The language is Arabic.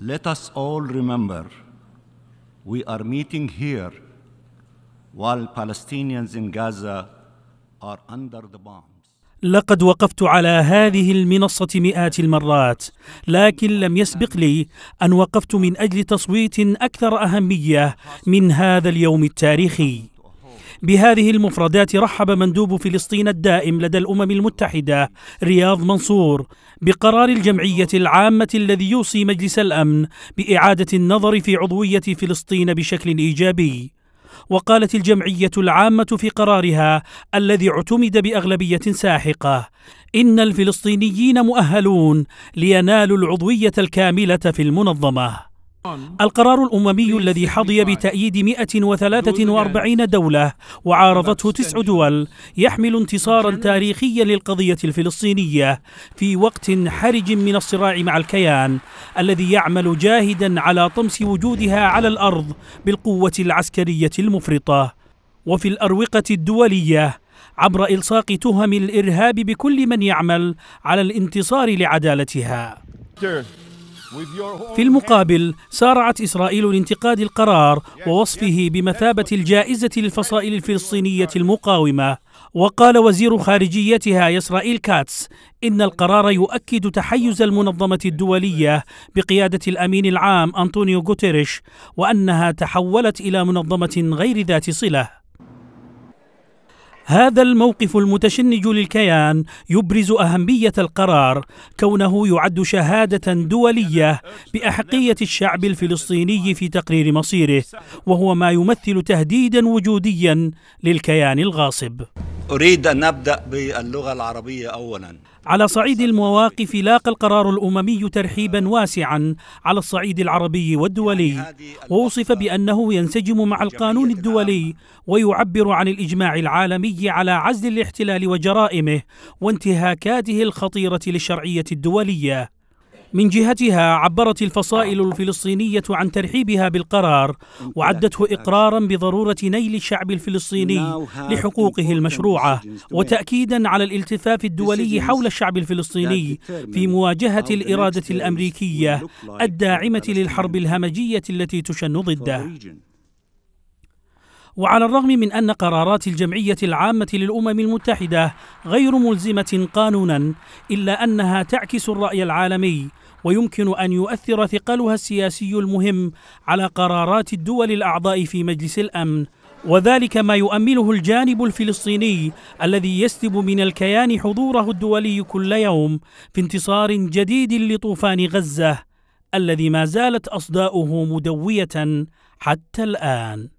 Let us all remember we are meeting here while Palestinians in Gaza are under the bomb. لقد وقفت على هذه المنصة مئات المرات، لكن لم يسبق لي أن وقفت من أجل تصويت أكثر أهمية من هذا اليوم التاريخي. بهذه المفردات رحب مندوب فلسطين الدائم لدى الأمم المتحدة رياض منصور بقرار الجمعية العامة الذي يوصي مجلس الأمن بإعادة النظر في عضوية فلسطين بشكل إيجابي وقالت الجمعية العامة في قرارها الذي اعتمد بأغلبية ساحقة إن الفلسطينيين مؤهلون لينالوا العضوية الكاملة في المنظمة القرار الأممي الذي حظي بتأييد 143 دولة وعارضته تسع دول يحمل انتصارا تاريخيا للقضية الفلسطينية في وقت حرج من الصراع مع الكيان الذي يعمل جاهدا على طمس وجودها على الأرض بالقوة العسكرية المفرطة وفي الأروقة الدولية عبر إلصاق تهم الإرهاب بكل من يعمل على الانتصار لعدالتها في المقابل سارعت إسرائيل لانتقاد القرار ووصفه بمثابة الجائزة للفصائل الفلسطينية المقاومة وقال وزير خارجيتها يسرائيل كاتس إن القرار يؤكد تحيز المنظمة الدولية بقيادة الأمين العام أنطونيو غوتيريش وأنها تحولت إلى منظمة غير ذات صلة هذا الموقف المتشنج للكيان يبرز اهميه القرار كونه يعد شهاده دوليه باحقيه الشعب الفلسطيني في تقرير مصيره وهو ما يمثل تهديدا وجوديا للكيان الغاصب أريد أن أبدأ باللغة العربية أولا على صعيد المواقف لاقى القرار الأممي ترحيبا واسعا على الصعيد العربي والدولي يعني ووصف بأنه ينسجم مع القانون الدولي ويعبر عن الإجماع العالمي على عزل الاحتلال وجرائمه وانتهاكاته الخطيرة للشرعية الدولية من جهتها عبرت الفصائل الفلسطينية عن ترحيبها بالقرار وعدته إقرارا بضرورة نيل الشعب الفلسطيني لحقوقه المشروعة وتأكيدا على الالتفاف الدولي حول الشعب الفلسطيني في مواجهة الإرادة الأمريكية الداعمة للحرب الهمجية التي تشن ضده وعلى الرغم من أن قرارات الجمعية العامة للأمم المتحدة غير ملزمة قانونا إلا أنها تعكس الرأي العالمي ويمكن أن يؤثر ثقلها السياسي المهم على قرارات الدول الأعضاء في مجلس الأمن وذلك ما يؤمله الجانب الفلسطيني الذي يسلب من الكيان حضوره الدولي كل يوم في انتصار جديد لطوفان غزة الذي ما زالت أصداؤه مدوية حتى الآن